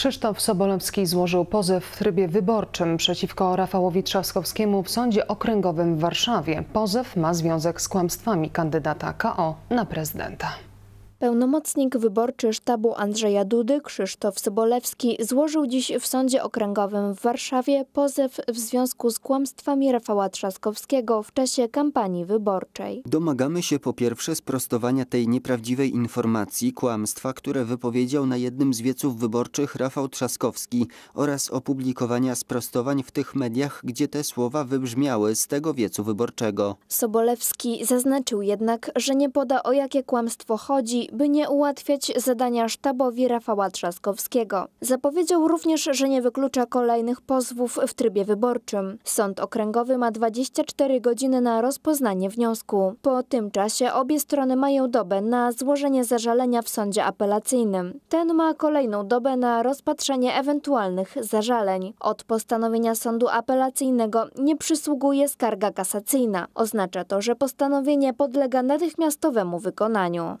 Krzysztof Sobolewski złożył pozew w trybie wyborczym przeciwko Rafałowi Trzaskowskiemu w Sądzie Okręgowym w Warszawie. Pozew ma związek z kłamstwami kandydata KO na prezydenta. Pełnomocnik wyborczy sztabu Andrzeja Dudy Krzysztof Sobolewski złożył dziś w Sądzie Okręgowym w Warszawie pozew w związku z kłamstwami Rafała Trzaskowskiego w czasie kampanii wyborczej. Domagamy się po pierwsze sprostowania tej nieprawdziwej informacji, kłamstwa, które wypowiedział na jednym z wieców wyborczych Rafał Trzaskowski oraz opublikowania sprostowań w tych mediach, gdzie te słowa wybrzmiały z tego wiecu wyborczego. Sobolewski zaznaczył jednak, że nie poda o jakie kłamstwo chodzi, by nie ułatwiać zadania sztabowi Rafała Trzaskowskiego. Zapowiedział również, że nie wyklucza kolejnych pozwów w trybie wyborczym. Sąd okręgowy ma 24 godziny na rozpoznanie wniosku. Po tym czasie obie strony mają dobę na złożenie zażalenia w sądzie apelacyjnym. Ten ma kolejną dobę na rozpatrzenie ewentualnych zażaleń. Od postanowienia sądu apelacyjnego nie przysługuje skarga kasacyjna. Oznacza to, że postanowienie podlega natychmiastowemu wykonaniu.